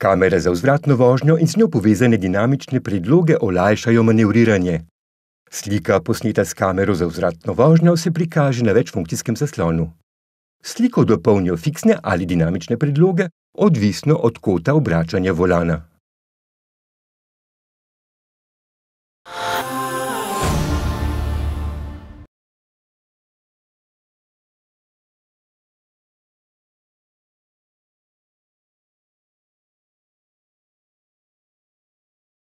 Kamere za vzvratno vožnjo in z njo povezane dinamične predloge olajšajo manevriranje. Slika, posneta s kamero za vzvratno vožnjo, se prikaže na večfunkcijskem zaslonu. Sliko dopolnijo fiksne ali dinamične predloge, odvisno od kota obračanja volana.